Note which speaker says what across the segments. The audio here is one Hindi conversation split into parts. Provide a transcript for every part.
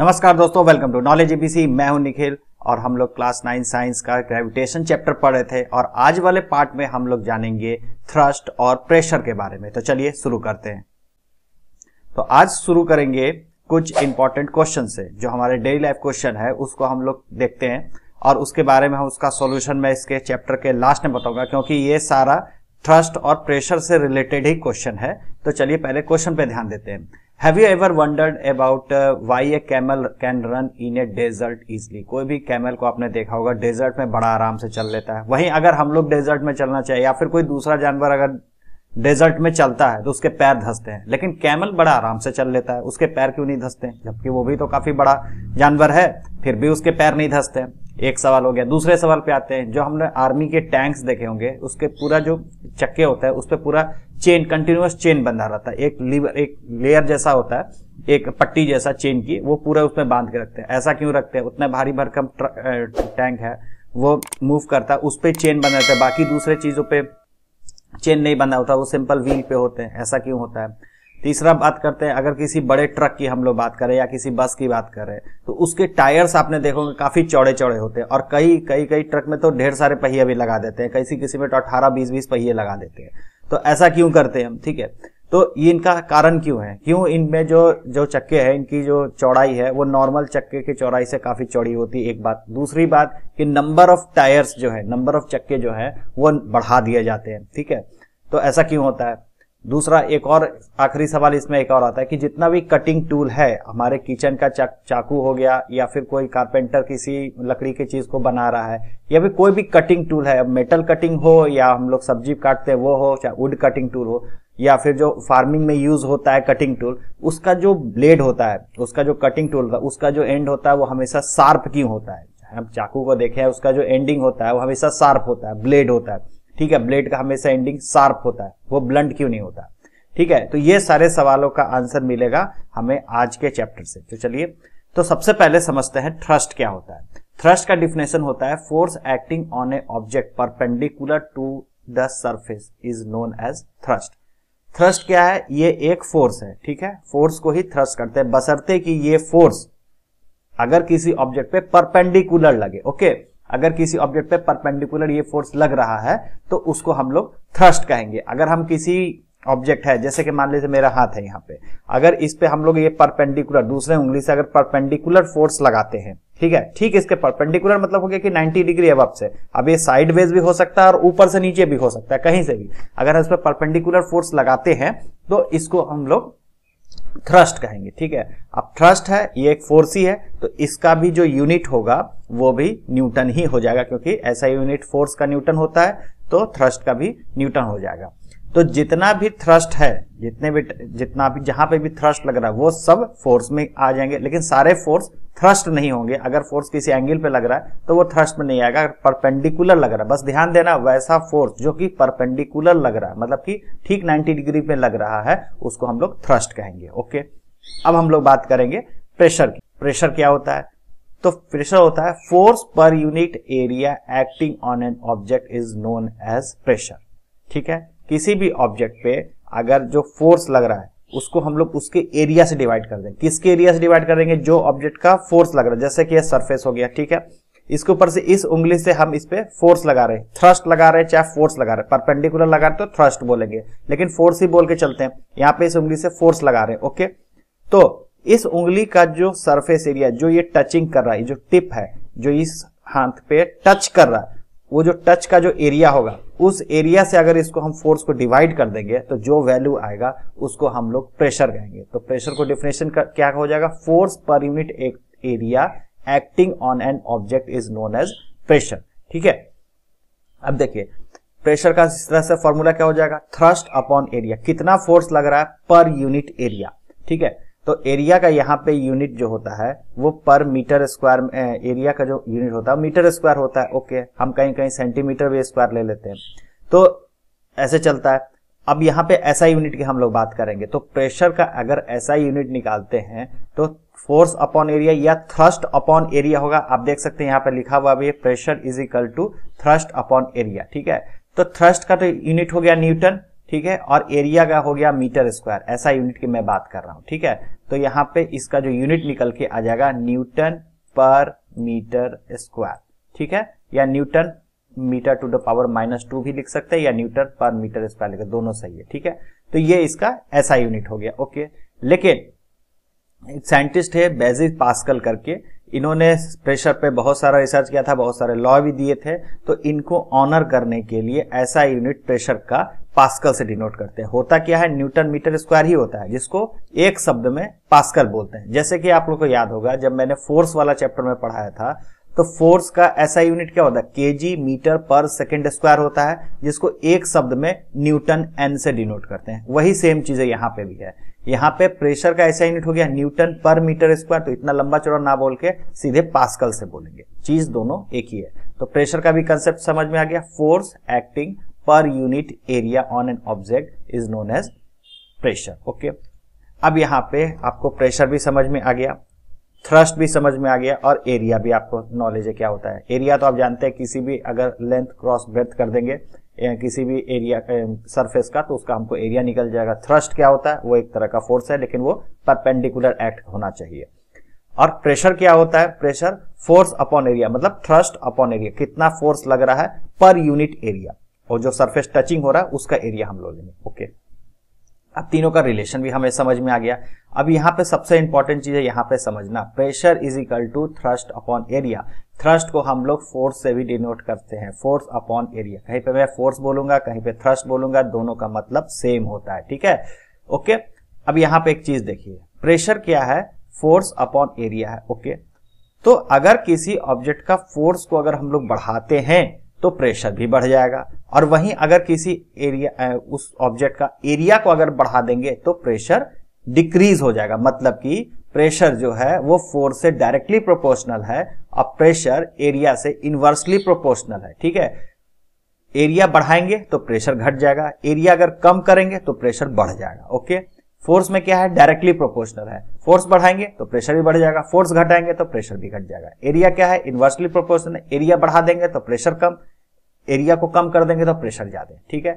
Speaker 1: नमस्कार दोस्तों वेलकम टू नॉलेज एबीसी मैं हूं निखिल और हम लोग क्लास नाइन साइंस का ग्रेविटेशन चैप्टर पढ़ रहे थे और आज वाले पार्ट में हम लोग जानेंगे थ्रस्ट और प्रेशर के बारे में तो चलिए शुरू करते हैं तो आज शुरू करेंगे कुछ इंपॉर्टेंट क्वेश्चन से जो हमारे डेली लाइफ क्वेश्चन है उसको हम लोग देखते हैं और उसके बारे में हम उसका सोल्यूशन मैं इसके चैप्टर के लास्ट में बताऊंगा क्योंकि ये सारा थ्रस्ट और प्रेशर से रिलेटेड ही क्वेश्चन है तो चलिए पहले क्वेश्चन पे ध्यान देते हैं have you ever wondered about why a camel can run in a desert easily कोई भी कैमल को आपने देखा होगा डेजर्ट में बड़ा आराम से चल लेता है वहीं अगर हम लोग डेजर्ट में चलना चाहिए या फिर कोई दूसरा जानवर अगर डेजर्ट में चलता है तो उसके पैर धसते हैं लेकिन कैमल बड़ा आराम से चल लेता है उसके पैर क्यों नहीं धसते जबकि वो भी तो काफी बड़ा जानवर है फिर भी उसके पैर नहीं धसते एक सवाल हो गया दूसरे सवाल पे आते हैं जो हमने आर्मी के टैंक्स देखे होंगे उसके पूरा जो चक्के होता है उस पर पूरा चेन कंटिन्यूस चेन बंधा रहता है एक लीवर एक लेयर जैसा होता है एक पट्टी जैसा चेन की वो पूरा उसमें बांध के रखते हैं ऐसा क्यों रखते हैं उतना भारी भरकम टैंक है वो मूव करता है उस पर चेन बंधा रहता है बाकी दूसरे चीजों पर चेन नहीं बंधा होता वो सिंपल व्हील पे होते हैं ऐसा क्यों होता है तीसरा बात करते हैं अगर किसी बड़े ट्रक की हम लोग बात करें या किसी बस की बात करें तो उसके टायर्स आपने देखोगे काफी चौड़े चौड़े होते हैं और कई कई कई ट्रक में तो ढेर सारे पहिए भी लगा देते हैं किसी किसी में तो अठारह बीस बीस पहिए लगा देते हैं तो ऐसा क्यों करते हैं हम ठीक है तो ये इनका कारण क्यों है क्यों इनमें जो जो चक्के हैं इनकी जो चौड़ाई है वो नॉर्मल चक्के की चौड़ाई से काफी चौड़ी होती है एक बात दूसरी बात कि नंबर ऑफ टायर्स जो है नंबर ऑफ चक्के जो है वो बढ़ा दिए जाते हैं ठीक है तो ऐसा क्यों होता है दूसरा एक और आखिरी सवाल इसमें एक और आता है कि जितना भी कटिंग टूल है हमारे किचन का चा, चाकू हो गया या फिर कोई कारपेंटर किसी लकड़ी की चीज को बना रहा है या फिर कोई भी कटिंग टूल है मेटल कटिंग हो या हम लोग सब्जी काटते हैं वो हो चाहे वुड कटिंग टूल हो या फिर जो फार्मिंग में यूज होता है कटिंग टूल उसका जो ब्लेड होता है उसका जो कटिंग टूल होता है उसका जो एंड होता है वो हमेशा शार्प क्यों होता है हम चाकू को देखें उसका जो एंडिंग होता है वो हमेशा शार्प होता है ब्लेड होता है ठीक है ब्लेड का हमेशा एंडिंग शार्प होता है वो ब्लंट क्यों नहीं होता ठीक है तो ये सारे सवालों का आंसर मिलेगा हमें आज के चैप्टर से तो चलिए तो सबसे पहले समझते हैं थ्रस्ट क्या होता है थ्रस्ट का डिफिनेशन होता है force acting on a object perpendicular to the surface is known as thrust thrust क्या है ये एक फोर्स है ठीक है फोर्स को ही थ्रस्ट करते हैं बसरते कि ये फोर्स अगर किसी ऑब्जेक्ट पे परपेंडिकुलर लगे ओके okay? अगर किसी ऑब्जेक्ट पे परपेंडिकुलर ये फोर्स लग रहा है तो उसको हम लोग थ्रस्ट कहेंगे अगर हम किसी ऑब्जेक्ट है जैसे कि मान लीजिए मेरा हाथ है यहाँ पे अगर इस पे हम लोग ये परपेंडिकुलर दूसरे उंगली से अगर परपेंडिकुलर फोर्स लगाते हैं ठीक है ठीक इसके परपेंडिकुलर मतलब हो गया कि 90 डिग्री अब से अब ये साइड वेज भी हो सकता है और ऊपर से नीचे भी हो सकता है कहीं से भी अगर हम इस पर परपेंडिकुलर फोर्स लगाते हैं तो इसको हम लोग थ्रस्ट कहेंगे ठीक है अब थ्रस्ट है ये एक फोर्स ही है तो इसका भी जो यूनिट होगा वो भी न्यूटन ही हो जाएगा क्योंकि ऐसा यूनिट फोर्स का न्यूटन होता है तो थ्रस्ट का भी न्यूटन हो जाएगा तो जितना भी थ्रस्ट है जितने भी जितना भी जहां पे भी थ्रस्ट लग रहा है वो सब फोर्स में आ जाएंगे लेकिन सारे फोर्स थ्रस्ट नहीं होंगे अगर फोर्स किसी एंगल पे लग रहा है तो वो थ्रस्ट में नहीं आएगा अगर परपेंडिकुलर लग रहा है बस ध्यान देना वैसा फोर्स जो कि परपेंडिकुलर लग रहा है मतलब कि ठीक 90 डिग्री पे लग रहा है उसको हम लोग थ्रस्ट कहेंगे ओके अब हम लोग बात करेंगे प्रेशर की प्रेशर क्या होता है तो प्रेशर होता है force per unit area acting on an object is known as pressure ठीक है किसी भी ऑब्जेक्ट पे अगर जो फोर्स लग रहा है उसको हम लोग उसके एरिया से डिवाइड कर देंगे किसके एरिया से डिवाइड करेंगे जो ऑब्जेक्ट का फोर्स लग रहा है जैसे कि यह सरफेस हो गया ठीक है इसके ऊपर से इस उंगली से हम इस पे फोर्स लगा रहे हैं थ्रस्ट लगा रहे हैं चाहे फोर्स लगा रहे हैं परपेंडिकुलर लगा रहे तो थ्रस्ट बोलेंगे लेकिन फोर्स ही बोल के चलते हैं यहाँ पे इस उंगली से फोर्स लगा रहे हैं ओके तो इस उंगली का जो सरफेस एरिया जो ये टचिंग कर रहा है जो टिप है जो इस हाथ पे टच कर रहा है वो जो टच का जो एरिया होगा उस एरिया से अगर इसको हम फोर्स को डिवाइड कर देंगे तो जो वैल्यू आएगा उसको हम लोग प्रेशर कहेंगे तो प्रेशर को डिफिनेशन क्या हो जाएगा फोर्स पर यूनिट एक area acting on an object is known as pressure ठीक है अब देखिए प्रेशर का इस तरह से फॉर्मूला क्या हो जाएगा थ्रस्ट अपॉन एरिया कितना फोर्स लग रहा है पर यूनिट एरिया ठीक है तो एरिया का यहाँ पे यूनिट जो होता है वो पर मीटर स्क्वायर एरिया का जो यूनिट होता है मीटर स्क्वायर होता है ओके हम कहीं कहीं सेंटीमीटर भी स्क्वायर ले लेते हैं तो ऐसे चलता है अब यहाँ पे ऐसा यूनिट की हम लोग बात करेंगे तो प्रेशर का अगर ऐसा यूनिट निकालते हैं तो फोर्स अपॉन एरिया या थ्रस्ट अपॉन एरिया होगा आप देख सकते हैं यहाँ पे लिखा हुआ भी pressure is equal to thrust upon area ठीक है तो थ्रस्ट का तो यूनिट हो गया न्यूटन ठीक है और एरिया का हो गया मीटर स्क्वायर ऐसा यूनिट की मैं बात कर रहा हूं ठीक है तो यहाँ पे इसका जो यूनिट निकल के आ जाएगा न्यूटन पर मीटर स्क्वायर ठीक है या newton metre to the power minus two भी लिख सकते हैं या न्यूटन पर मीटर स्क्वायर लिख दोनों सही है ठीक है तो ये इसका ऐसा यूनिट हो गया ओके लेकिन एक साइंटिस्ट है बेजिस पास्कल करके इन्होंने प्रेशर पे बहुत सारा रिसर्च किया था बहुत सारे लॉ भी दिए थे तो इनको ऑनर करने के लिए ऐसा यूनिट प्रेशर का पास्कल से डिनोट करते हैं होता क्या है न्यूटन मीटर स्क्वायर ही होता है जिसको एक शब्द में पास्कल बोलते हैं जैसे कि आप लोग को याद होगा जब मैंने फोर्स वाला चैप्टर में पढ़ाया था तो फोर्स का ऐसा यूनिट क्या होता है KG metre per second square होता है जिसको एक शब्द में न्यूटन एन से डिनोट करते हैं वही सेम चीज यहाँ पे भी है यहाँ पे प्रेशर का ऐसा यूनिट हो गया न्यूटन पर मीटर स्क्वायर तो इतना लंबा चौड़ा ना बोल के सीधे पास्कल से बोलेंगे चीज दोनों एक ही है तो प्रेशर का भी कंसेप्ट समझ में आ गया force acting per unit area on an object is known as pressure okay अब यहां पे आपको प्रेशर भी समझ में आ गया थ्रस्ट भी समझ में आ गया और एरिया भी आपको नॉलेज है क्या होता है एरिया तो आप जानते हैं किसी भी अगर लेंथ क्रॉस ब्रेथ कर देंगे किसी भी एरिया सरफेस का तो उसका हमको एरिया निकल जाएगा थ्रस्ट क्या होता है वो एक तरह का फोर्स है लेकिन वो परपेंडिकुलर एक्ट होना चाहिए और प्रेशर क्या होता है प्रेशर फोर्स अपॉन एरिया मतलब थ्रस्ट अपॉन एरिया कितना फोर्स लग रहा है पर यूनिट एरिया और जो सरफेस टचिंग हो रहा है उसका एरिया हम लोग लेंगे ओके अब तीनों का रिलेशन भी हमें समझ में आ गया अब यहाँ पे सबसे इंपॉर्टेंट चीज है यहाँ पे समझना pressure is equal to thrust upon area thrust को हम लोग फोर्स से भी डिनोट करते हैं फोर्स अपॉन एरिया कहीं पे मैं फोर्स बोलूंगा कहीं पे थ्रस्ट बोलूंगा दोनों का मतलब सेम होता है ठीक है ओके अब यहाँ पे एक चीज देखिए प्रेशर क्या है फोर्स अपॉन एरिया है ओके तो अगर किसी ऑब्जेक्ट का फोर्स को अगर हम लोग बढ़ाते हैं तो प्रेशर भी बढ़ जाएगा और वहीं अगर किसी एरिया उस ऑब्जेक्ट का एरिया को अगर बढ़ा देंगे तो प्रेशर डिक्रीज हो जाएगा मतलब कि प्रेशर जो है वो फोर्स से डायरेक्टली प्रोपोर्शनल है और प्रेशर एरिया से इनवर्सली प्रोपोर्शनल है ठीक है एरिया बढ़ाएंगे तो प्रेशर घट जाएगा एरिया अगर कम करेंगे तो प्रेशर बढ़ जाएगा ओके फोर्स में क्या है डायरेक्टली प्रोपोर्शनल है फोर्स बढ़ाएंगे तो प्रेशर भी बढ़ जाएगा फोर्स घटाएंगे तो प्रेशर भी घट जाएगा एरिया क्या है इन्वर्सली प्रोपोर्शनल एरिया बढ़ा देंगे तो प्रेशर कम एरिया को कम कर देंगे तो प्रेशर ज्यादा ठीक है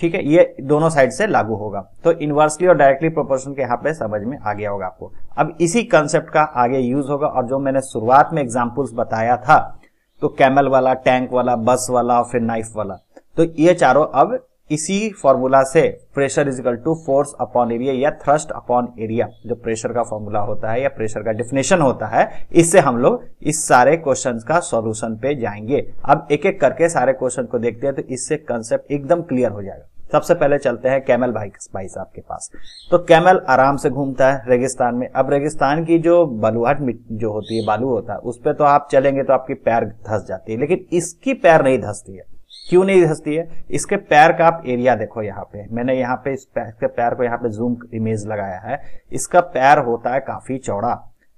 Speaker 1: ठीक है ये दोनों साइड से लागू होगा तो इन्वर्सली और डायरेक्टली प्रोपोर्शन के यहाँ पे समझ में आ गया होगा आपको अब इसी कंसेप्ट का आगे यूज होगा और जो मैंने शुरुआत में एग्जाम्पल्स बताया था तो कैमल वाला टैंक वाला बस वाला और फिर नाइफ वाला तो ये चारों अब इसी फॉर्मूला से pressure is equal to force upon area या थ्रस्ट अपॉन एरिया जो प्रेशर का फॉर्मूला होता है या प्रेशर का डिफिनेशन होता है इससे हम लोग इस सारे क्वेश्चन का सॉल्यूशन पे जाएंगे अब एक एक करके सारे क्वेश्चन को देखते हैं तो इससे कंसेप्ट एकदम क्लियर हो जाएगा सबसे पहले चलते हैं कैमल भाई भाई साहब के पास तो कैमल आराम से घूमता है रेगिस्तान में अब रेगिस्तान की जो बलुआट जो होती है बालू होता है उस पर तो आप चलेंगे तो आपकी पैर धस जाती है लेकिन इसकी पैर नहीं धसती है क्यों नहीं हंसती है इसके पैर का आप एरिया देखो यहाँ पे मैंने यहाँ पे इस पैर, इसके पैर को यहाँ पे जूम इमेज लगाया है इसका पैर होता है काफी चौड़ा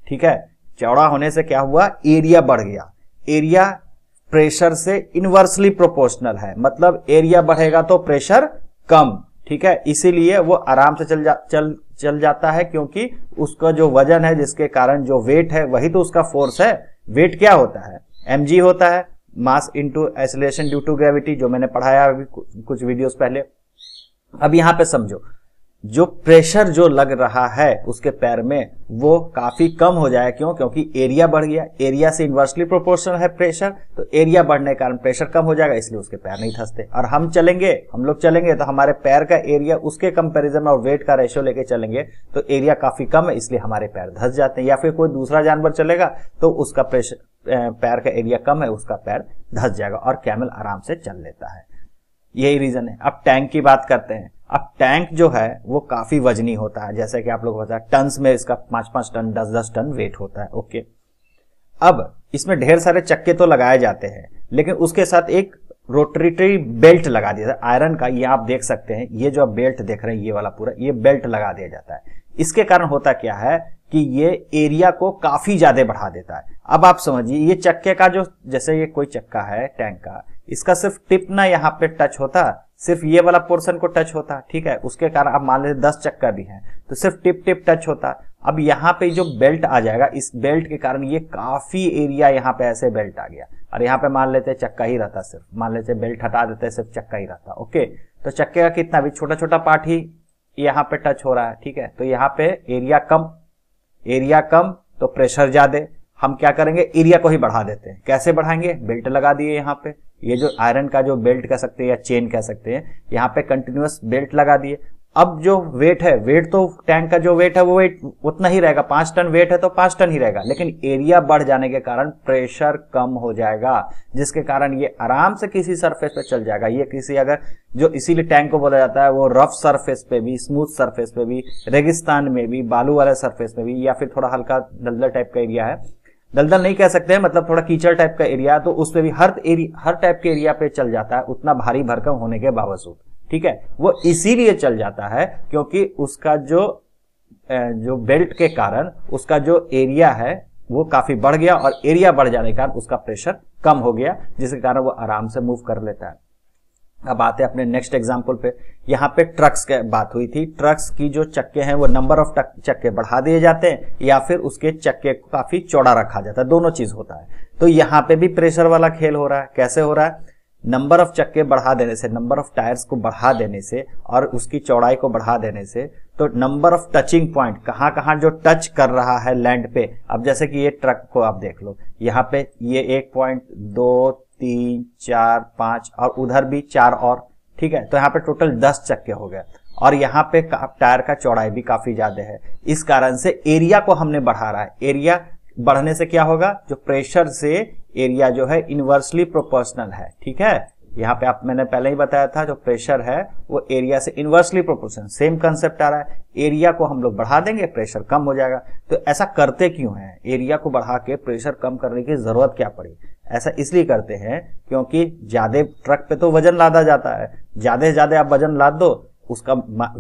Speaker 1: ठीक है चौड़ा होने से क्या हुआ एरिया बढ़ गया एरिया प्रेशर से इनवर्सली प्रोपोर्शनल है मतलब एरिया बढ़ेगा तो प्रेशर कम ठीक है इसीलिए वो आराम से चल जा चल चल जाता है क्योंकि उसका जो वजन है जिसके कारण जो वेट है वही तो उसका फोर्स है वेट क्या होता है एम होता है mass into acceleration due to gravity जो मैंने पढ़ाया अभी कुछ वीडियोस पहले अब यहां पे समझो जो प्रेशर जो लग रहा है उसके पैर में वो काफी कम हो जाए क्यों क्योंकि एरिया बढ़ गया एरिया से इन्वर्सली प्रोपोर्शनल है प्रेशर तो एरिया बढ़ने के कारण प्रेशर कम हो जाएगा इसलिए उसके पैर नहीं थसते और हम चलेंगे हम लोग चलेंगे तो हमारे पैर का एरिया उसके कंपेरिजन में और वेट का रेशियो लेके चलेंगे तो एरिया काफी कम है इसलिए हमारे पैर धस जाते हैं या फिर कोई दूसरा जानवर चलेगा तो उसका प्रेशर पैर का एरिया कम है उसका पैर धस जाएगा और कैमल आराम से चल लेता है यही रीजन है अब टैंक की बात करते हैं अब टैंक जो है वो काफी वजनी होता है जैसे कि आप लोग बताया टन में इसका पांच पांच टन दस दस टन वेट होता है ओके अब इसमें ढेर सारे चक्के तो लगाए जाते हैं लेकिन उसके साथ एक रोटरीटरी बेल्ट लगा दिया जाता है आयरन का ये आप देख सकते हैं ये जो आप बेल्ट देख रहे हैं ये वाला पूरा ये बेल्ट लगा दिया जाता है इसके कारण होता क्या है कि ये एरिया को काफी ज्यादा बढ़ा देता है अब आप समझिए ये चक्के का जो जैसे ये कोई चक्का है टैंक का इसका सिर्फ टिप ना यहाँ पे टच होता सिर्फ ये वाला पोर्शन को टच होता ठीक है उसके कारण आप मान लेते दस चक्का भी है तो सिर्फ टिप टिप टच होता अब यहाँ पे जो बेल्ट आ जाएगा इस बेल्ट के कारण ये काफी एरिया यहाँ पे ऐसे बेल्ट आ गया और यहाँ पे मान लेते चक्का ही रहता सिर्फ मान लेते बेल्ट हटा देते सिर्फ चक्का ही रहता ओके तो चक्के का कितना भी छोटा छोटा पार्ट ही यहां पे टच हो रहा है ठीक है तो यहां पे एरिया कम एरिया कम तो प्रेशर ज्यादा हम क्या करेंगे एरिया को ही बढ़ा देते हैं कैसे बढ़ाएंगे बेल्ट लगा दिए यहाँ पे ये जो आयरन का जो बेल्ट कह सकते हैं या चेन कह सकते हैं यहां पे कंटिन्यूस बेल्ट लगा दिए अब जो वेट है वेट तो टैंक का जो वेट है वो वेट उतना ही रहेगा पांच टन वेट है तो पांच टन ही रहेगा लेकिन एरिया बढ़ जाने के कारण प्रेशर कम हो जाएगा जिसके कारण ये आराम से किसी सरफेस पे चल जाएगा ये किसी अगर जो इसीलिए टैंक को बोला जाता है वो रफ सरफेस पे भी स्मूथ सरफेस पे भी रेगिस्तान में भी बालू वाले सरफेस में भी या फिर थोड़ा हल्का दलदल टाइप का एरिया है दलदल नहीं कह सकते हैं मतलब थोड़ा कीचड़ टाइप का एरिया तो उस पर भी हर एरिया हर टाइप के एरिया पे चल जाता है उतना भारी भरकम होने के बावजूद ठीक है वो इसीलिए चल जाता है क्योंकि उसका जो जो बेल्ट के कारण उसका जो एरिया है वो काफी बढ़ गया और एरिया बढ़ जाने के कारण उसका प्रेशर कम हो गया जिसके कारण वो आराम से मूव कर लेता है अब आते हैं अपने नेक्स्ट एग्जाम्पल पे यहाँ पे ट्रक्स की बात हुई थी ट्रक्स की जो चक्के हैं वो नंबर ऑफ चक्के बढ़ा दिए जाते हैं या फिर उसके चक्के को काफी चौड़ा रखा जाता है दोनों चीज होता है तो यहाँ पे भी प्रेशर वाला खेल हो रहा है कैसे हो रहा है नंबर ऑफ चक्के बढ़ा देने से नंबर ऑफ टायर्स को बढ़ा देने से और उसकी चौड़ाई को बढ़ा देने से तो नंबर ऑफ टचिंग पॉइंट कहाँ कहाँ जो टच कर रहा है लैंड पे अब जैसे कि ये ट्रक को आप देख लो यहाँ पे ये एक पॉइंट दो तीन चार पांच और उधर भी चार और ठीक है तो यहाँ पे टोटल दस चक्के हो गए और यहाँ पे टायर का चौड़ाई भी काफी ज्यादा है इस कारण से एरिया को हमने बढ़ा रहा है एरिया बढ़ने से क्या होगा जो प्रेशर से एरिया जो है इनवर्सली प्रोपोर्शनल है ठीक है यहाँ पे आप मैंने पहले ही बताया था जो प्रेशर है वो एरिया से इनवर्सली प्रोपोर्शनल सेम कंसेप्ट आ रहा है एरिया को हम लोग बढ़ा देंगे प्रेशर कम हो जाएगा तो ऐसा करते क्यों है एरिया को बढ़ा के प्रेशर कम करने की जरूरत क्या पड़ी ऐसा इसलिए करते हैं क्योंकि ज्यादा ट्रक पे तो वजन लादा जाता है ज्यादा से ज्यादा आप वजन लाद दो उसका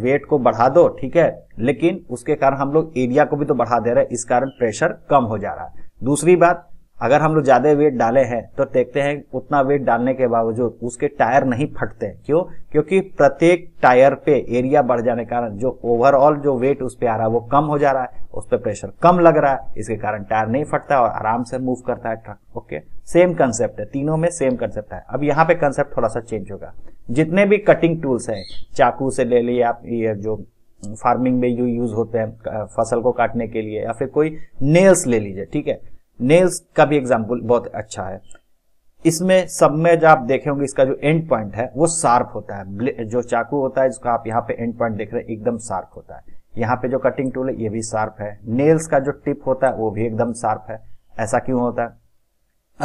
Speaker 1: वेट को बढ़ा दो ठीक है लेकिन उसके कारण हम लोग एरिया को भी तो बढ़ा दे रहे हैं इस कारण प्रेशर कम हो जा रहा है दूसरी बात अगर हम लोग ज़्यादा वेट डाले हैं तो देखते हैं उतना वेट डालने के बावजूद उसके टायर नहीं फटते क्यों क्योंकि प्रत्येक टायर पे एरिया बढ़ जाने के कारण जो ओवरऑल जो वेट उस पर आ रहा है वो कम हो जा रहा है उस पर प्रेशर कम लग रहा है इसके कारण टायर नहीं फटता और आराम से मूव करता है ट्रक ओके सेम कंसेप्ट है तीनों में सेम कंसेप्ट है अब यहाँ पे कंसेप्ट थोड़ा सा चेंज होगा जितने भी कटिंग टूल्स हैं चाकू से ले लिए आप ये जो फार्मिंग में जो यूज होते हैं फसल को काटने के लिए या फिर कोई नेल्स ले लीजिए ठीक है नेल्स का भी एग्जाम्पल बहुत अच्छा है इसमें सब में जो आप देखे होंगे इसका जो एंड पॉइंट है वो शार्प होता है जो चाकू होता है जिसका आप यहाँ पे एंड पॉइंट देख रहे हैं एकदम शार्प होता है यहाँ पे जो कटिंग टूल है ये भी शार्प है नेल्स का जो टिप होता है वो भी एकदम शार्प है ऐसा क्यों होता है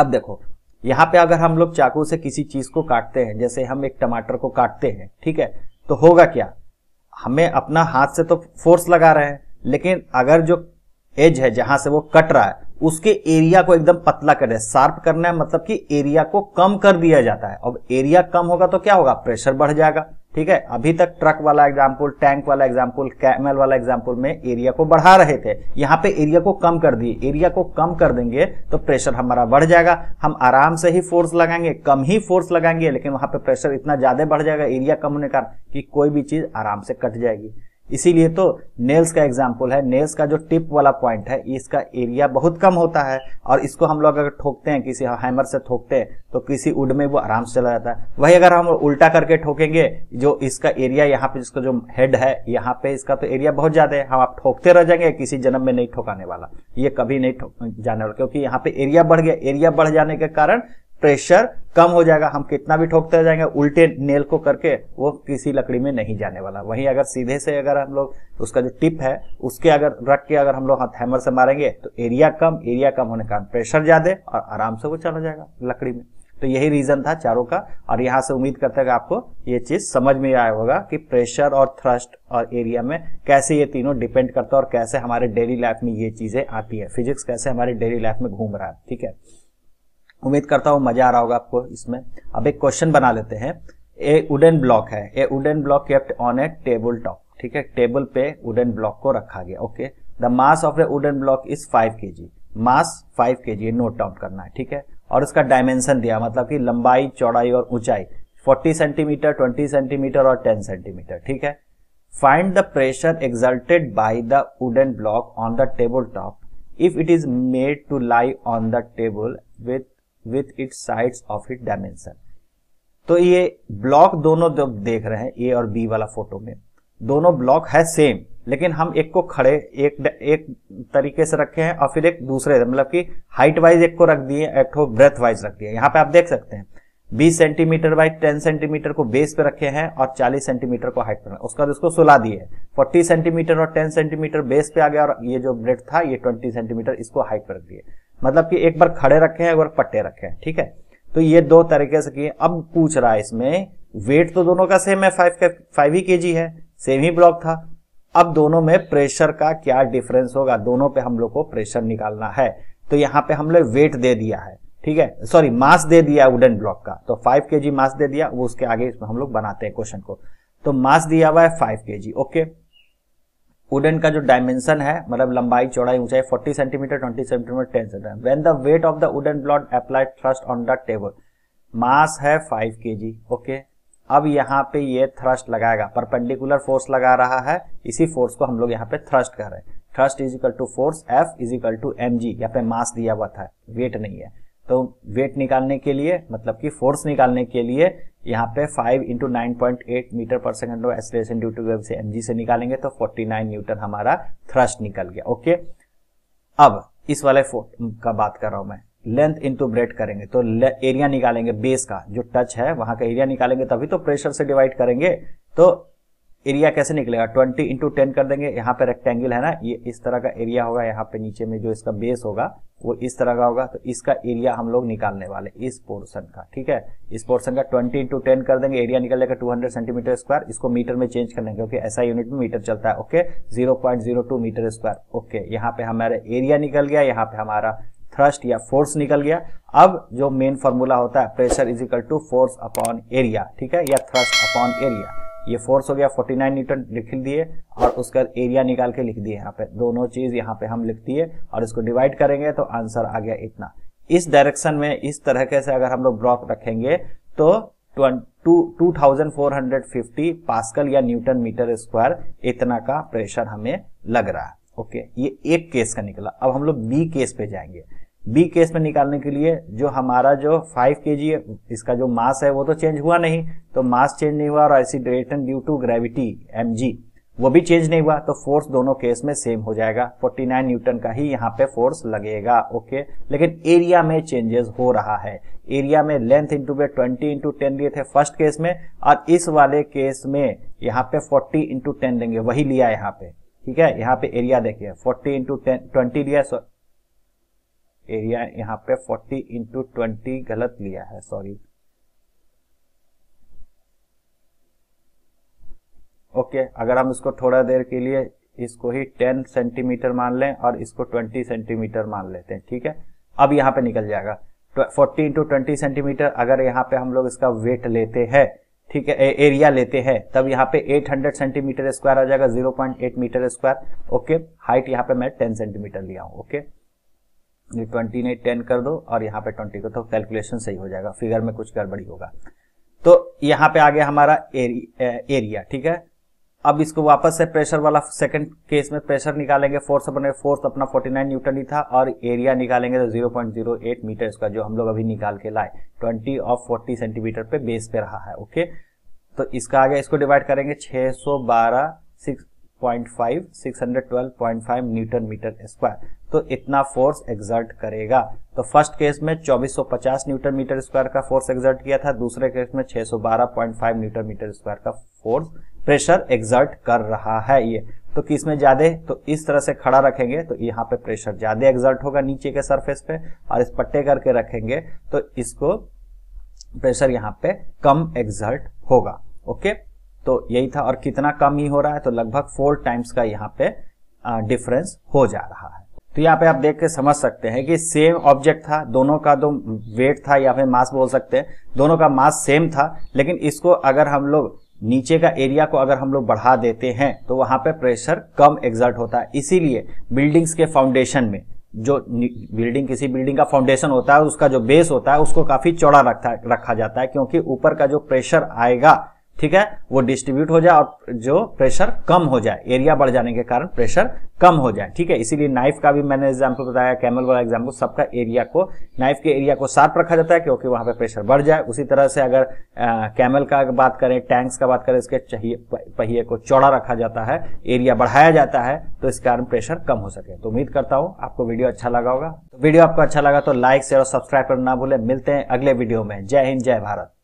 Speaker 1: अब देखो यहाँ पे अगर हम लोग चाकू से किसी चीज को काटते हैं जैसे हम एक टमाटर को काटते हैं ठीक है तो होगा क्या हमें अपना हाथ से तो फोर्स लगा रहे हैं लेकिन अगर जो एज है जहां से वो कट रहा है उसके एरिया को एकदम पतला करना है शार्प करना है मतलब कि एरिया को कम कर दिया जाता है अब एरिया कम होगा तो क्या होगा प्रेशर बढ़ जाएगा ठीक है अभी तक ट्रक वाला एग्जाम्पल टैंक वाला एग्जाम्पल कैमल वाला एग्जाम्पल में एरिया को बढ़ा रहे थे यहाँ पे एरिया को कम कर दिए एरिया को कम कर देंगे तो प्रेशर हमारा बढ़ जाएगा हम आराम से ही फोर्स लगाएंगे कम ही फोर्स लगाएंगे लेकिन वहां पे प्रेशर इतना ज्यादा बढ़ जाएगा एरिया कम होने कारण कि कोई भी चीज आराम से कट जाएगी इसीलिए तो नेल्स का एग्जाम्पल है नेल्स का जो टिप वाला पॉइंट है इसका एरिया बहुत कम होता है और इसको हम लोग अगर ठोकते हैं किसी हैमर से ठोकते हैं तो किसी उड में वो आराम से चला जाता है वही अगर हम उल्टा करके ठोकेंगे जो इसका एरिया यहाँ पे जिसका जो हेड है यहाँ पे इसका तो एरिया बहुत ज्यादा है हम आप ठोकते रह जाएंगे किसी जन्म में नहीं ठोकाने वाला ये कभी नहीं जाने वाला क्योंकि यहाँ पे एरिया बढ़ गया एरिया बढ़ जाने के कारण प्रेशर कम हो जाएगा हम कितना भी ठोकते जाएंगे उल्टे नेल को करके वो किसी लकड़ी में नहीं जाने वाला वहीं अगर सीधे से अगर हम लोग उसका जो टिप है उसके अगर रख के अगर हम लोग हाथ हैमर से मारेंगे तो एरिया कम एरिया कम होने के कारण प्रेशर ज्यादा और आराम से वो चला जाएगा लकड़ी में तो यही रीजन था चारों का और यहां से उम्मीद करते हैं आपको ये चीज समझ में आया होगा कि प्रेशर और थ्रस्ट और एरिया में कैसे ये तीनों डिपेंड करता है और कैसे हमारे डेली लाइफ में ये चीजें आती है फिजिक्स कैसे हमारे डेली लाइफ में घूम रहा है ठीक है उम्मीद करता हूँ मजा आ रहा होगा आपको इसमें अब एक क्वेश्चन बना लेते हैं ए वुडन ब्लॉक है a wooden block kept on a table top ठीक है टेबल पे वुडन ब्लॉक को रखा गया okay the mass of a wooden block is five K G mass five K ji note down करना है ठीक है और उसका डायमेंशन दिया मतलब कि लंबाई चौड़ाई और ऊंचाई 40 सेंटीमीटर 20 सेंटीमीटर और 10 सेंटीमीटर ठीक है find the pressure exerted by the wooden block on the table top if it is made to lie on the table with with it sides of it dimension तो ये ब्लॉक दोनों जो देख रहे हैं ए और बी वाला फोटो में दोनों ब्लॉक है सेम लेकिन हम एक को खड़े एक एक तरीके से रखे हैं और फिर एक दूसरे मतलब कि हाइट वाइज एक को रख दिए एक को ब्रेथ वाइज रख दिए यहाँ पे आप देख सकते हैं 20 सेंटीमीटर बाई 10 सेंटीमीटर को बेस पे रखे हैं और 40 सेंटीमीटर को हाइट पर उसका बाद इसको सुला दिए 40 सेंटीमीटर और 10 सेंटीमीटर बेस पे आ गया और ये जो ब्रेथ था ये 20 सेंटीमीटर इसको हाइट पर रख दिए मतलब कि एक बार खड़े रखे हैं एक बार पट्टे रखे हैं ठीक है तो ये दो तरीके से किए अब पूछ रहा है इसमें वेट तो दोनों का सेम है फाइव फाइव ही के है सेम ही ब्लॉक था अब दोनों में प्रेशर का क्या डिफरेंस होगा दोनों पे हम लोग को प्रेशर निकालना है तो यहाँ पे हमने वेट दे दिया है ठीक है सॉरी मास दे दिया वुडन ब्लॉक का तो 5 के मास दे दिया वो उसके आगे इसमें हम लोग बनाते हैं क्वेश्चन को तो मास दिया हुआ है 5 के ओके वुडन का जो डायमेंशन है मतलब लंबाई चौड़ाई ऊंचाई 40 centimetre 20 centimetre 10 centimetre when the weight of the wooden block applied thrust on the table mass है 5 के ओके अब यहाँ पे ये थ्रस्ट लगाएगा परपेंडिकुलर फोर्स लगा रहा है इसी फोर्स को हम लोग यहाँ पे थ्रस्ट कर रहे हैं thrust is equal to force F is equal to M G यहाँ पे मास दिया हुआ था वेट नहीं है तो वेट निकालने के लिए मतलब कि फोर्स निकालने के लिए यहाँ पे 5 into nine metre per second acceleration due to से एम से निकालेंगे तो 49 न्यूटन हमारा थ्रस्ट निकल गया ओके अब इस वाले का बात कर रहा हूं मैं लेंथ इंटू ब्रेड करेंगे तो एरिया निकालेंगे बेस का जो टच है वहां का एरिया निकालेंगे तभी तो प्रेशर से डिवाइड करेंगे तो एरिया कैसे निकलेगा 20 इंटू टेन कर देंगे यहाँ पे रेक्टेंगल है ना ये इस तरह का एरिया होगा यहाँ पे नीचे में जो इसका बेस होगा वो इस तरह का होगा तो इसका एरिया हम लोग निकालने वाले इस पोर्शन का ठीक है इस पोर्शन का 20 इंटू टेन कर देंगे एरिया निकल जाएगा 200 सेंटीमीटर स्क्वायर इसको मीटर में चेंज कर लेंगे क्योंकि ऐसा यूनिट में मीटर चलता है okay two metre square okay यहाँ पे हमारा एरिया निकल गया यहाँ पे हमारा थ्रस्ट या फोर्स निकल गया अब जो मेन फॉर्मूला होता है pressure is equal to force upon area ठीक है या थ्रस्ट अपॉन एरिया ये फोर्स हो गया 49 न्यूटन लिख दिए और उसका एरिया निकाल के लिख दिए यहाँ पे दोनों चीज यहाँ पे हम लिख दिए और इसको डिवाइड करेंगे तो आंसर आ गया इतना इस डायरेक्शन में इस तरह से अगर हम लोग ब्लॉक रखेंगे तो टू पास्कल या न्यूटन मीटर स्क्वायर इतना का प्रेशर हमें लग रहा है ओके ये एक केस का निकला अब हम लोग बी केस पे जाएंगे बी केस में निकालने के लिए जो हमारा जो 5 के है इसका जो मास है वो तो चेंज हुआ नहीं तो मास चेंज नहीं हुआ और एसिड्रेटन ड्यू टू ग्रेविटी एम वो भी चेंज नहीं हुआ तो फोर्स दोनों केस में सेम हो जाएगा 49 न्यूटन का ही यहाँ पे फोर्स लगेगा ओके लेकिन एरिया में चेंजेस हो रहा है एरिया में लेंथ इंटू पे ट्वेंटी इंटू टेन लिए थे फर्स्ट केस में और इस वाले केस में यहाँ पे 40 इंटू टेन लेंगे वही लिया यहाँ पे ठीक है यहाँ पे एरिया देखिए 40 इंटू टेन ट्वेंटी लिया एरिया यहाँ पे 40 इंटू ट्वेंटी गलत लिया है सॉरी ओके okay, अगर हम इसको थोड़ा देर के लिए इसको ही 10 सेंटीमीटर मान लें और इसको 20 सेंटीमीटर मान लेते हैं ठीक है अब यहाँ पे निकल जाएगा 40 इंटू ट्वेंटी सेंटीमीटर अगर यहाँ पे हम लोग इसका वेट लेते हैं ठीक है एरिया लेते हैं तब यहाँ पे 800 सेंटीमीटर स्क्वायर आ जाएगा 0.8 मीटर स्क्वायर ओके हाइट यहाँ पे मैं 10 सेंटीमीटर लिया हूं ओके ये ट्वेंटी ने टेन कर दो और यहाँ पे ट्वेंटी को तो कैलकुलेशन सही हो जाएगा फिगर में कुछ गड़बड़ी होगा तो यहाँ पे आ गया हमारा एरिया, एरिया ठीक है अब इसको वापस से प्रेशर वाला सेकंड केस में प्रेशर निकालेंगे फोर्स अपने फोर्स अपना 49 न्यूटन ही था और एरिया निकालेंगे तो 0.08 मीटर का जो हम लोग अभी निकाल के लाए 20 और 40 सेंटीमीटर पे बेस पे रहा है ओके तो इसका आगे इसको डिवाइड करेंगे 612 सिक्स 612.5 न्यूटन मीटर स्क्वायर तो इतना फोर्स एग्जर्ट करेगा तो फर्स्ट केस में 2450 न्यूटन मीटर स्क्वायर का फोर्स एग्जर्ट किया था दूसरे केस में 612.5 न्यूटन मीटर स्क्वायर का फोर्स प्रेशर एग्जर्ट कर रहा है ये तो किस में ज्यादा तो इस तरह से खड़ा रखेंगे तो यहाँ पे प्रेशर ज्यादा एग्जर्ट होगा नीचे के सरफेस पे और इस पट्टे करके रखेंगे तो इसको प्रेशर यहाँ पे कम एग्जर्ट होगा ओके okay? तो यही था और कितना कम ही हो रहा है तो लगभग फोर टाइम्स का यहाँ पे डिफरेंस हो जा रहा है तो यहाँ पे आप देख के समझ सकते हैं कि सेम ऑब्जेक्ट था दोनों का दो तो वेट था या फिर मास बोल सकते हैं दोनों का मास सेम था लेकिन इसको अगर हम लोग नीचे का एरिया को अगर हम लोग बढ़ा देते हैं तो वहां पे प्रेशर कम एग्जर्ट होता है इसीलिए बिल्डिंग्स के फाउंडेशन में जो बिल्डिंग किसी बिल्डिंग का फाउंडेशन होता है उसका जो बेस होता है उसको काफी चौड़ा रखा रखा जाता है क्योंकि ऊपर का जो प्रेशर आएगा ठीक है वो डिस्ट्रीब्यूट हो जाए और जो प्रेशर कम हो जाए एरिया बढ़ जाने के कारण प्रेशर कम हो जाए ठीक है इसीलिए नाइफ का भी मैंने एग्जाम्पल बताया कैमल वाला एग्जाम्पल सबका एरिया को नाइफ के एरिया को शार्प रखा जाता है क्योंकि वहां पे प्रेशर बढ़ जाए उसी तरह से अगर आ, कैमल का बात करें टैंक्स का बात करें इसके पहिए को चौड़ा रखा जाता है एरिया बढ़ाया जाता है तो इस कारण प्रेशर कम हो सके तो उम्मीद करता हूँ आपको वीडियो अच्छा लगा होगा तो वीडियो आपको अच्छा लगा तो लाइक शेयर और सब्सक्राइब करना ना मिलते हैं अगले वीडियो में जय हिंद जय भारत